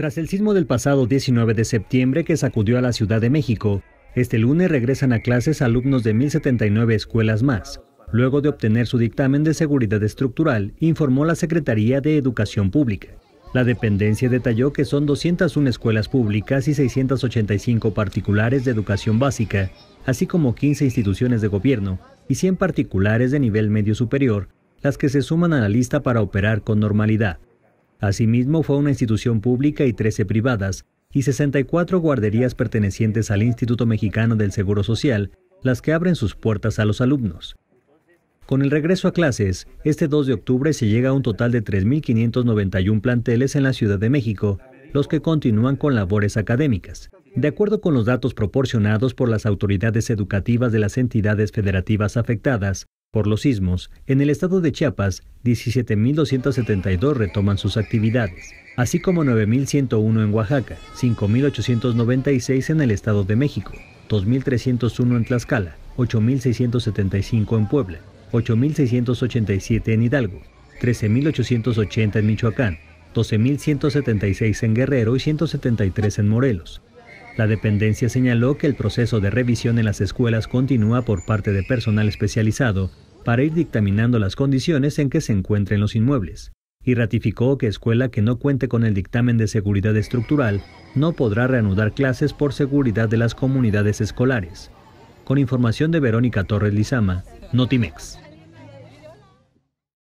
Tras el sismo del pasado 19 de septiembre que sacudió a la Ciudad de México, este lunes regresan a clases alumnos de 1.079 escuelas más, luego de obtener su dictamen de seguridad estructural, informó la Secretaría de Educación Pública. La dependencia detalló que son 201 escuelas públicas y 685 particulares de educación básica, así como 15 instituciones de gobierno y 100 particulares de nivel medio superior, las que se suman a la lista para operar con normalidad. Asimismo, fue una institución pública y 13 privadas, y 64 guarderías pertenecientes al Instituto Mexicano del Seguro Social, las que abren sus puertas a los alumnos. Con el regreso a clases, este 2 de octubre se llega a un total de 3.591 planteles en la Ciudad de México, los que continúan con labores académicas. De acuerdo con los datos proporcionados por las autoridades educativas de las entidades federativas afectadas, por los sismos, en el estado de Chiapas, 17.272 retoman sus actividades, así como 9.101 en Oaxaca, 5.896 en el estado de México, 2.301 en Tlaxcala, 8.675 en Puebla, 8.687 en Hidalgo, 13.880 en Michoacán, 12.176 en Guerrero y 173 en Morelos, la dependencia señaló que el proceso de revisión en las escuelas continúa por parte de personal especializado para ir dictaminando las condiciones en que se encuentren los inmuebles y ratificó que escuela que no cuente con el dictamen de seguridad estructural no podrá reanudar clases por seguridad de las comunidades escolares. Con información de Verónica Torres Lizama, Notimex.